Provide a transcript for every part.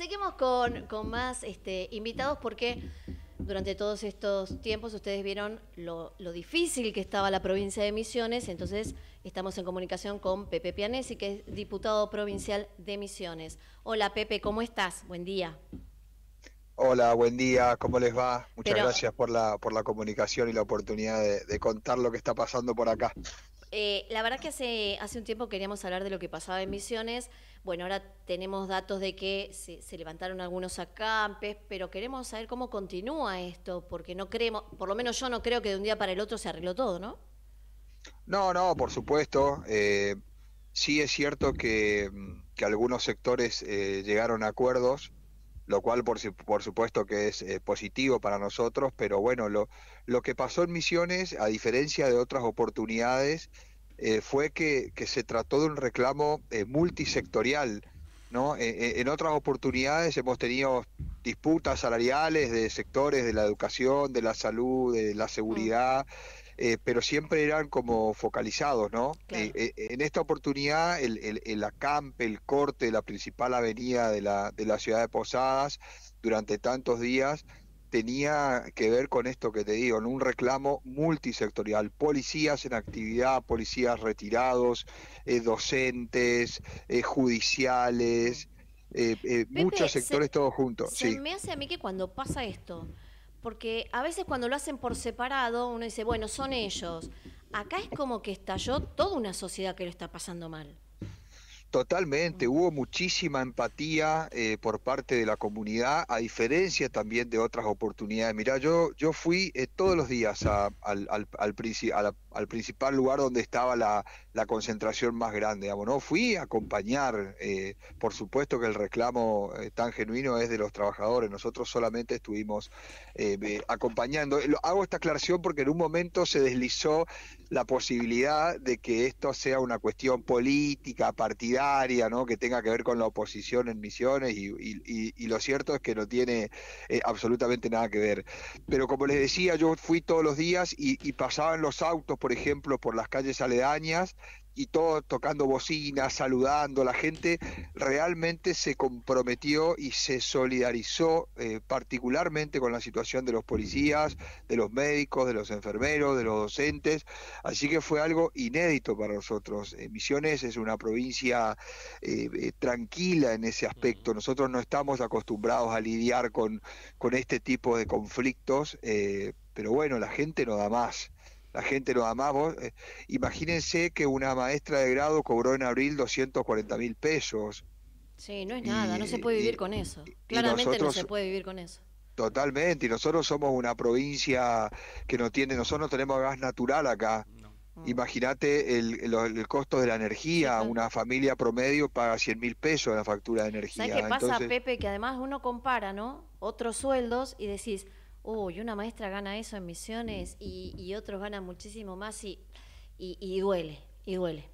Seguimos con, con más este, invitados porque durante todos estos tiempos ustedes vieron lo, difícil que estaba la provincia de Misiones, entonces estamos en comunicación con Pepe Pianesi, que es diputado provincial de Misiones. Hola Pepe, ¿cómo estás? Buen día. Hola, buen día, ¿cómo les va? Muchas gracias por la, por la comunicación y la oportunidad de contar lo que está pasando por acá. Eh, la verdad que hace, hace un tiempo queríamos hablar de lo que pasaba en Misiones. Bueno, ahora tenemos datos de que se, levantaron algunos acampes, pero queremos saber cómo continúa esto, porque no creemos, por lo menos yo no creo que de un día para el otro se arregló todo, ¿no? No, no, por supuesto. Eh, sí es cierto que, algunos sectores eh, llegaron a acuerdos lo cual por, supuesto que es eh, positivo para nosotros, pero bueno, lo, lo que pasó en Misiones, a diferencia de otras oportunidades, eh, fue que, se trató de un reclamo eh, multisectorial eh, eh, en otras oportunidades hemos tenido disputas salariales de sectores de la educación, de la salud, de la mm. seguridad. Eh, pero siempre eran como focalizados, ¿no? en esta oportunidad, el, el, acampe, el corte la principal avenida de la ciudad de Posadas durante tantos días, tenía que ver con esto que te digo, en un reclamo multisectorial, policías en actividad, policías retirados, eh, docentes, eh, judiciales, eh, muchos sectores todos juntos. Se me hace a mí que cuando pasa esto, porque a veces cuando lo hacen por separado, uno dice, bueno, son ellos. Acá es como que estalló toda una sociedad que lo está pasando mal. Totalmente, hubo muchísima empatía eh, por parte de la comunidad, a diferencia también de otras oportunidades. Mira, yo, yo fui eh, todos los días al, al, a la al principal lugar donde estaba la, concentración más grande. ¿no? Fui a acompañar, eh, por supuesto que el reclamo eh, tan genuino es de los trabajadores, nosotros solamente estuvimos eh, acompañando. Hago esta aclaración porque en un momento se deslizó la posibilidad de que esto sea una cuestión política, partidaria, ¿no? que tenga que ver con la oposición en misiones y, y lo cierto es que no tiene absolutamente nada que ver. Pero como les decía, yo fui todos los días y pasaban los autos por ejemplo, por las calles aledañas y todo tocando bocinas, saludando, la gente realmente se comprometió y se solidarizó eh, particularmente con la situación de los policías, de los médicos, de los enfermeros, de los docentes, así que fue algo inédito para nosotros. Misiones es una provincia eh, eh, tranquila en ese aspecto, nosotros no estamos acostumbrados a lidiar con, con este tipo de conflictos, pero bueno, la gente no da más la gente lo amaba. Eh, imagínense que una maestra de grado cobró en abril 240 mil pesos. Sí, no es nada, no se puede vivir con eso. Claramente no se puede vivir con eso. Totalmente, y nosotros somos una provincia que no tiene, nosotros no tenemos gas natural acá. Imagínate el, costo de la energía, una familia promedio paga 100 mil pesos la factura de energía. ¿Sabes qué pasa, Pepe? Que además uno compara, ¿no? Otros sueldos y decís, uy, una maestra gana eso en misiones mm. y, otros ganan muchísimo más y, y, duele, y duele.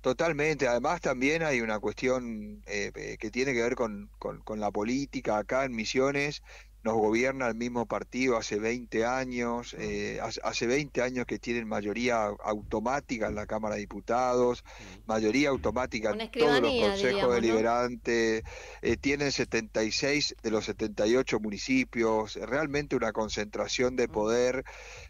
Totalmente, además también hay una cuestión eh, eh, que tiene que ver con, la política acá en Misiones nos gobierna el mismo partido hace 20 años, mm. eh, hace 20 años que tienen mayoría automática en la Cámara de Diputados, mm. mayoría automática en todos los consejos deliberantes, eh, tienen 76 de los 78 municipios, realmente una concentración de mm. poder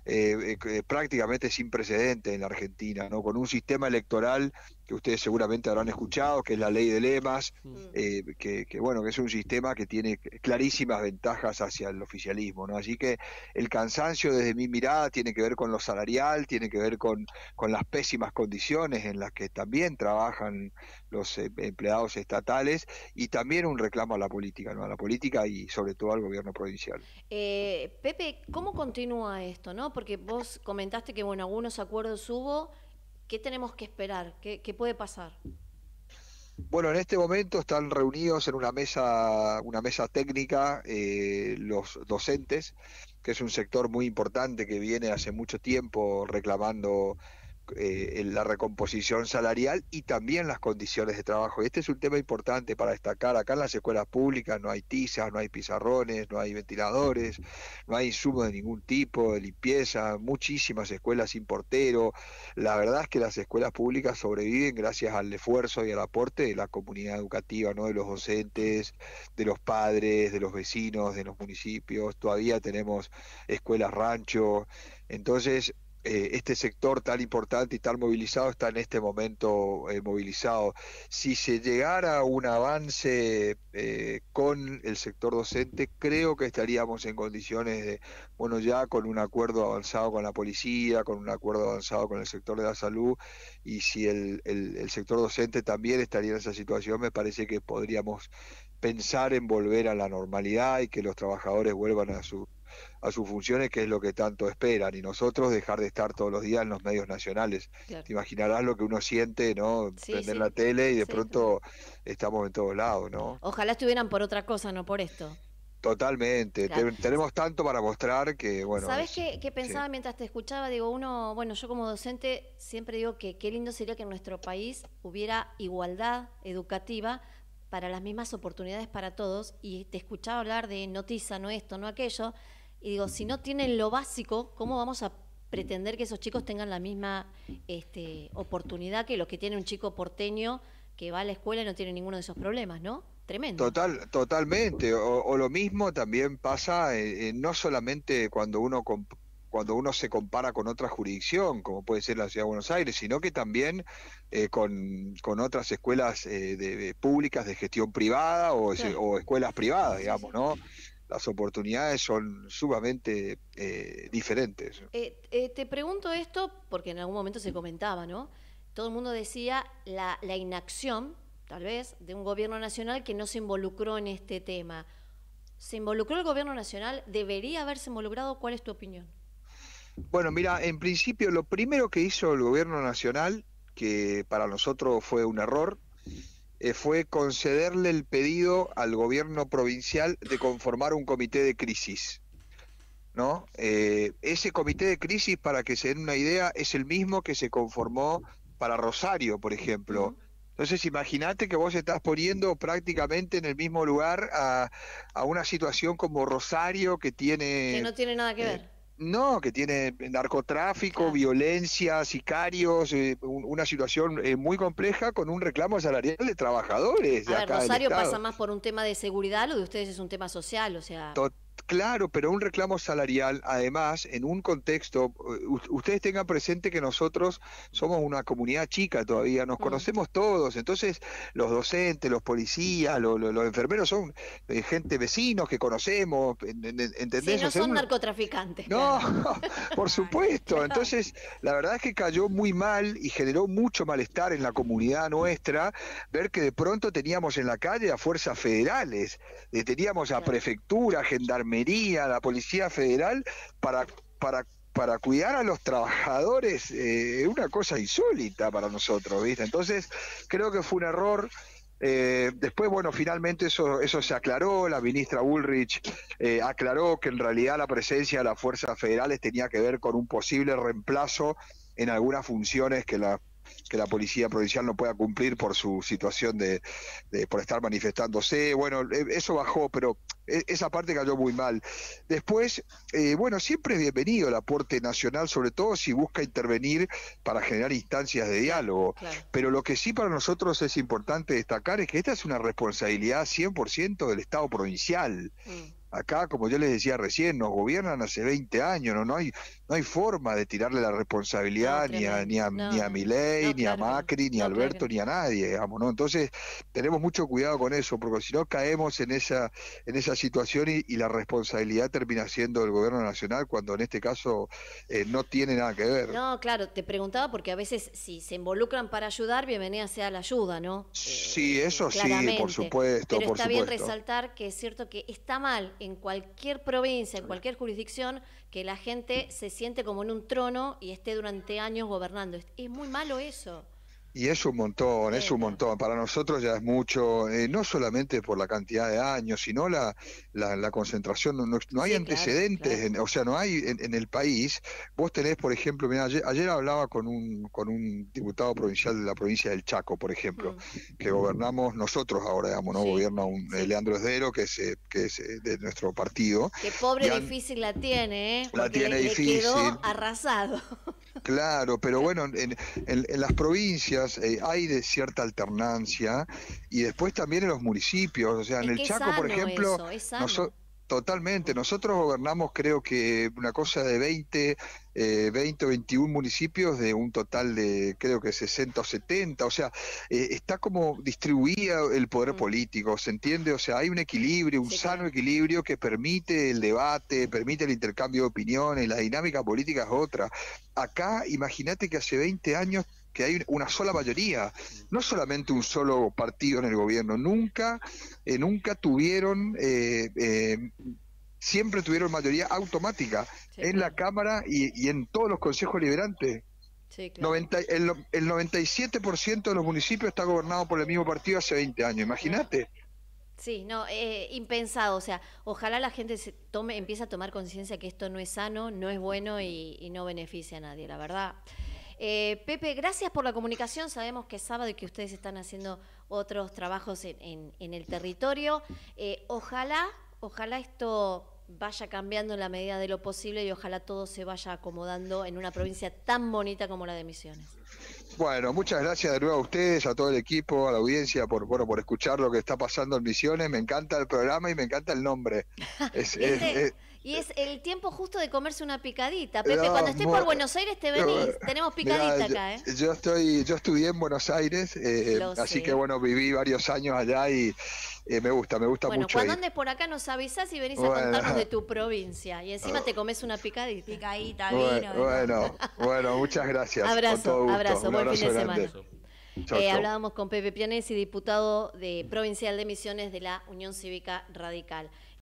eh, eh, prácticamente sin precedentes en la Argentina, ¿no? Con un sistema electoral que ustedes seguramente habrán escuchado, que es la ley de lemas, mm. eh, que, bueno, que es un sistema que tiene clarísimas ventajas hacia el oficialismo, ¿no? Así que el cansancio desde mi mirada tiene que ver con lo salarial, tiene que ver con, con las pésimas condiciones en las que también trabajan los empleados estatales y también un reclamo a la política, ¿no? A la política y sobre todo al gobierno provincial. Pepe, ¿cómo continúa esto, no? Porque vos comentaste que, bueno, algunos acuerdos hubo. ¿Qué tenemos que esperar? ¿Qué, puede pasar? Bueno, en este momento están reunidos en una mesa, una mesa técnica eh, los docentes, que es un sector muy importante que viene hace mucho tiempo reclamando eh, la recomposición salarial y también las condiciones de trabajo. Este es un tema importante para destacar. Acá en las escuelas públicas no hay tizas, no hay pizarrones, no hay ventiladores, no hay insumos de ningún tipo, de limpieza, muchísimas escuelas sin portero. La verdad es que las escuelas públicas sobreviven gracias al esfuerzo y al aporte de la comunidad educativa, ¿no? de los docentes, de los padres, de los vecinos, de los municipios. Todavía tenemos escuelas rancho. Entonces, eh, este sector tan importante y tan movilizado está en este momento eh, movilizado. Si se llegara a un avance eh, con el sector docente, creo que estaríamos en condiciones de, bueno, ya con un acuerdo avanzado con la policía, con un acuerdo avanzado con el sector de la salud, y si el, el sector docente también estaría en esa situación, me parece que podríamos pensar en volver a la normalidad y que los trabajadores vuelvan a su a sus funciones, que es lo que tanto esperan, y nosotros dejar de estar todos los días en los medios nacionales. Te imaginarás lo que uno siente, ¿no? Prender la tele y de pronto estamos en todos lados, ¿no? Ojalá estuvieran por otra cosa, no por esto. Totalmente, tenemos tanto para mostrar que, bueno. ¿Sabes qué, pensaba mientras te escuchaba? Digo, uno, bueno, yo como docente siempre digo que qué lindo sería que en nuestro país hubiera igualdad educativa para las mismas oportunidades para todos y te escuchaba hablar de noticia, no esto, no aquello. Y digo, si no tienen lo básico, ¿cómo vamos a pretender que esos chicos tengan la misma este, oportunidad que los que tiene un chico porteño que va a la escuela y no tiene ninguno de esos problemas, ¿no? Tremendo. Total, totalmente. O, lo mismo también pasa eh, eh, no solamente cuando uno cuando uno se compara con otra jurisdicción, como puede ser la Ciudad de Buenos Aires, sino que también eh, con, otras escuelas de, públicas de gestión privada o, o escuelas privadas, digamos, ¿no? las oportunidades son sumamente eh, diferentes. Eh, eh, te pregunto esto porque en algún momento se comentaba, ¿no? Todo el mundo decía la, la inacción, tal vez, de un gobierno nacional que no se involucró en este tema. ¿Se involucró el gobierno nacional? ¿Debería haberse involucrado? ¿Cuál es tu opinión? Bueno, mira, en principio lo primero que hizo el gobierno nacional, que para nosotros fue un error, eh, fue concederle el pedido al gobierno provincial de conformar un comité de crisis. ¿no? Eh, ese comité de crisis, para que se den una idea, es el mismo que se conformó para Rosario, por ejemplo. Entonces, imagínate que vos estás poniendo prácticamente en el mismo lugar a, una situación como Rosario que tiene... Que no tiene nada que eh, ver. No, que tiene narcotráfico, violencia, sicarios, eh, una situación eh, muy compleja con un reclamo salarial de trabajadores. A Rosario pasa más por un tema de seguridad, lo de ustedes es un tema social, o sea. Claro, pero un reclamo salarial, además, en un contexto, ustedes tengan presente que nosotros somos una comunidad chica todavía, nos mm. conocemos todos, entonces los docentes, los policías, los, enfermeros son eh, gente vecinos que conocemos, ¿entendés? Sí, no son narcotraficantes. No, por supuesto, entonces la verdad es que cayó muy mal y generó mucho malestar en la comunidad nuestra ver que de pronto teníamos en la calle a fuerzas federales, eh, teníamos a prefectura, gendarmería, la policía federal, para, para, para cuidar a los trabajadores, eh, una cosa insólita para nosotros, ¿viste? Entonces, creo que fue un error. Eh, después, bueno, finalmente eso, eso se aclaró, la ministra Ulrich eh, aclaró que en realidad la presencia de las fuerzas federales tenía que ver con un posible reemplazo en algunas funciones que la que la policía provincial no pueda cumplir por su situación de, por estar manifestándose. Bueno, eh, eso bajó, pero e, esa parte cayó muy mal. Después, eh, bueno, siempre es bienvenido el aporte nacional, sobre todo si busca intervenir para generar instancias de diálogo. Pero lo que sí para nosotros es importante destacar es que esta es una responsabilidad 100% del Estado provincial. Mm. Acá, como yo les decía recién, nos gobiernan hace 20 años, no, hay, no hay forma de tirarle la responsabilidad ni, a, ni, a, ni a Milei, ni a Macri, ni a Alberto, ni a nadie, digamos, ¿no? Entonces, tenemos mucho cuidado con eso, porque si no caemos en esa, en esa situación y, la responsabilidad termina siendo del gobierno nacional, cuando en este caso eh, no tiene nada que ver. No, claro, te preguntaba porque a veces si se involucran para ayudar, bienvenida sea la ayuda, ¿no? Sí, eso sí, por supuesto. Pero bien resaltar que es cierto que está mal en cualquier provincia, en cualquier jurisdicción, que la gente se siente como en un trono y esté durante años gobernando. Es muy malo eso. Y es un montón, es un montón. Para nosotros ya es mucho, eh, no solamente por la cantidad de años, sino la, concentración. No, hay antecedentes, o sea, no hay en, el país. Vos tenés, por ejemplo, ayer, hablaba con un, con un diputado provincial de la provincia del Chaco, por ejemplo, mm. que gobernamos nosotros ahora, digamos, ¿no? Gobierna un, Leandro Esdero, que es, eh, que es eh, de nuestro partido. Qué pobre, difícil la tiene, ¿eh? la tiene difícil. Le quedó arrasado. Claro, pero bueno, en, las provincias eh, hay de cierta alternancia y después también en los municipios, o sea, en el Chaco, por ejemplo, Totalmente. Nosotros gobernamos creo que una cosa de 20, 20 eh, o 21 municipios de un total de creo que 60 o 70. O sea, eh, está como distribuida el poder mm. político, ¿se entiende? O sea, hay un equilibrio, un sano equilibrio que permite el debate, permite el intercambio de opiniones, la dinámica política es otra. Acá, imagínate que hace 20 años que hay una sola mayoría, no solamente un solo partido en el gobierno. Nunca, eh, nunca tuvieron, eh, eh, siempre tuvieron mayoría automática en la Cámara y, en todos los consejos liberantes. el, 97% de los municipios está gobernado por el mismo partido hace 20 años, imagínate. Sí, no, impensado. O sea, ojalá la gente se tome, empiece a tomar conciencia que esto no es sano, no es bueno y, y no beneficia a nadie, la verdad. Eh, Pepe, gracias por la comunicación. Sabemos que es sábado y que ustedes están haciendo otros trabajos en, el territorio. Eh, ojalá, ojalá esto vaya cambiando en la medida de lo posible y ojalá todo se vaya acomodando en una provincia tan bonita como la de Misiones. Bueno, muchas gracias de nuevo a ustedes, a todo el equipo, a la audiencia por bueno por escuchar lo que está pasando en Misiones. Me encanta el programa y me encanta el nombre. Y es el tiempo justo de comerse una picadita. Pepe, cuando estés por Buenos Aires te venís. Eh, Tenemos picadita acá, ¿eh? Yo, estoy, yo estudié en Buenos Aires, eh, eh, así que bueno, viví varios años allá y me gusta, me gusta mucho. Bueno, cuando andes por acá nos avisás y venís a contarnos de tu provincia. Y encima te comes una picadita. Picadita, vino. Bueno, bueno, muchas gracias. Abrazo, abrazo, buen fin de semana. hablábamos con Pepe Pianesi, diputado de provincial de Misiones de la Unión Cívica Radical.